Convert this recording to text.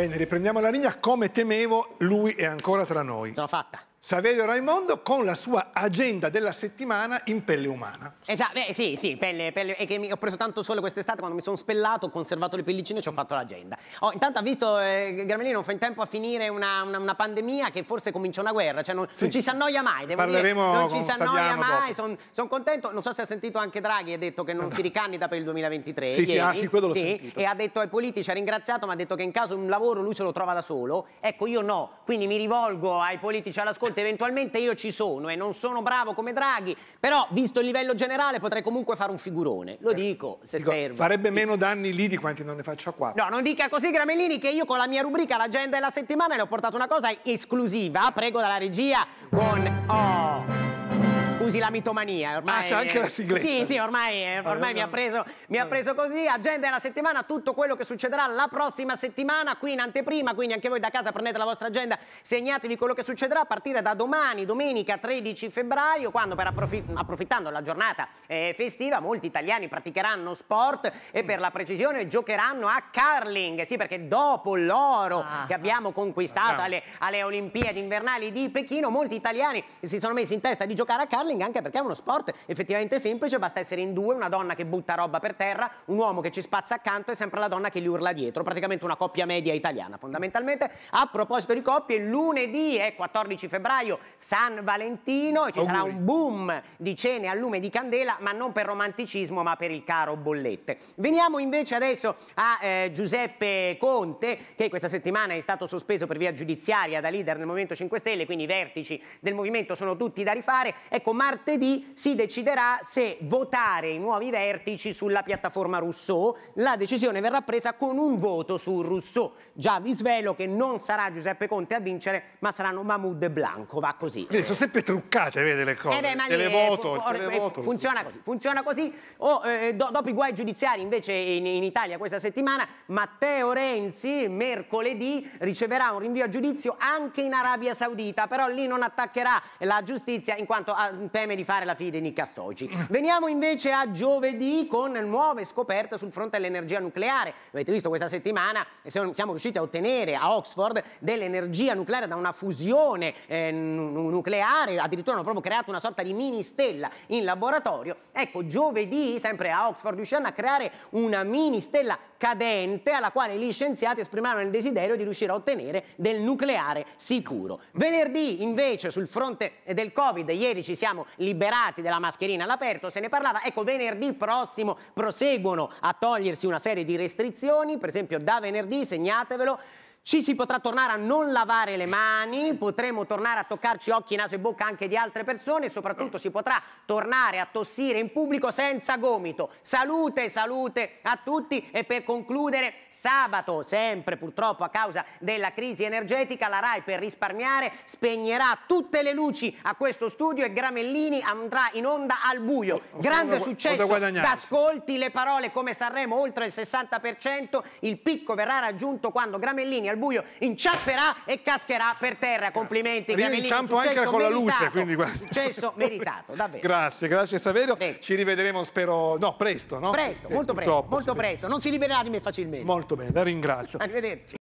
Bene, riprendiamo la linea. Come temevo, lui è ancora tra noi. L'ho fatta. Saverio Raimondo con la sua agenda della settimana in pelle umana. Esatto, eh, sì, sì, pelle, pelle, è che mi, ho preso tanto sole quest'estate quando mi sono spellato, ho conservato le pellicine e ci ho fatto l'agenda. Oh, intanto ha visto, eh, Gramellino, non fa in tempo a finire una, una, una, pandemia che forse comincia una guerra, cioè non, sì. non ci si annoia mai, devo Parleremo dire, non ci si annoia mai, sono son contento, non so se ha sentito anche Draghi, ha detto che non si ricandida per il 2023. Sì, ieri, sì, ah, sì, quello l'ho sì, sentito. E ha detto ai politici, ha ringraziato, ma ha detto che in caso un lavoro lui se lo trova da solo, ecco io no, quindi mi rivolgo ai politici all'ascolto Conte, eventualmente io ci sono e non sono bravo come Draghi, però visto il livello generale potrei comunque fare un figurone, lo eh, dico se dico, serve. Farebbe meno danni lì di quanti non ne faccia qua. No, non dica così Gramellini che io con la mia rubrica l'agenda della settimana le ho portato una cosa esclusiva, prego dalla regia, con... Oh usi la mitomania. Ormai... Ah, c'è anche la sigla. Sì, sì, ormai, ah, ormai mi, ha preso, mi ha preso così. Agenda della settimana, tutto quello che succederà la prossima settimana qui in anteprima, quindi anche voi da casa prendete la vostra agenda, segnatevi quello che succederà a partire da domani, domenica 13 febbraio, quando per approfitt approfittando della giornata eh, festiva molti italiani praticheranno sport e per la precisione giocheranno a curling, sì perché dopo l'oro ah. che abbiamo conquistato alle, alle Olimpiadi invernali di Pechino, molti italiani si sono messi in testa di giocare a curling sparling anche perché è uno sport effettivamente semplice, basta essere in due, una donna che butta roba per terra, un uomo che ci spazza accanto e sempre la donna che gli urla dietro, praticamente una coppia media italiana fondamentalmente. A proposito di coppie, lunedì è 14 febbraio San Valentino e ci auguri. Oh, sarà un boom di cene al lume di candela, ma non per romanticismo, ma per il caro bollette. Veniamo invece adesso a eh, Giuseppe Conte, che questa settimana è stato sospeso per via giudiziaria da leader del Movimento 5 Stelle, quindi i vertici del movimento sono tutti da rifare. Ecco, martedì si deciderà se votare i nuovi vertici sulla piattaforma Rousseau. La decisione verrà presa con un voto su Rousseau. Già vi svelo che non sarà Giuseppe Conte a vincere, ma saranno Mahmoud e Blanco, va così. Vedi, sono sempre truccate, vede le cose. Eh beh, ma televoto, fu- televoto, eh, funziona così, funziona così. Oh, eh, do dopo i guai giudiziari invece in, in Italia questa settimana, Matteo Renzi mercoledì riceverà un rinvio a giudizio anche in Arabia Saudita, però lì non attaccherà la giustizia in quanto ha ah, teme di fare la fine di Nick Associ. Veniamo invece a giovedì con nuove scoperte sul fronte dell'energia nucleare. Avete visto questa settimana, eh, siamo riusciti a ottenere a Oxford dell'energia nucleare da una fusione eh, nucleare, addirittura hanno proprio creato una sorta di mini stella in laboratorio. Ecco, giovedì, sempre a Oxford, riusciranno a creare una mini stella cadente alla quale gli scienziati esprimeranno il desiderio di riuscire a ottenere del nucleare sicuro. Venerdì invece sul fronte eh, del Covid, ieri ci siamo siamo liberati della mascherina all'aperto, se ne parlava, ecco venerdì prossimo proseguono a togliersi una serie di restrizioni, per esempio da venerdì, segnatevelo, ci si potrà tornare a non lavare le mani, potremo tornare a toccarci occhi, naso e bocca anche di altre persone e soprattutto si potrà tornare a tossire in pubblico senza gomito. Salute, salute a tutti e per concludere sabato, sempre purtroppo a causa della crisi energetica, la RAI per risparmiare spegnerà tutte le luci a questo studio e Gramellini andrà in onda al buio. Grande successo ascolti le parole come Sanremo oltre il 60%, il picco verrà raggiunto quando Gramellini al buio, inciapperà e cascherà per terra. Complimenti, Cavellini. Inciampo anche con la luce, quindi guarda. Successo meritato, davvero. Grazie, grazie Saverio. Prego. Ci rivedremo, spero, no, presto, no? Presto, sì, molto presto, molto presto. Non si libererà di me facilmente. Molto bene, la ringrazio. Arrivederci.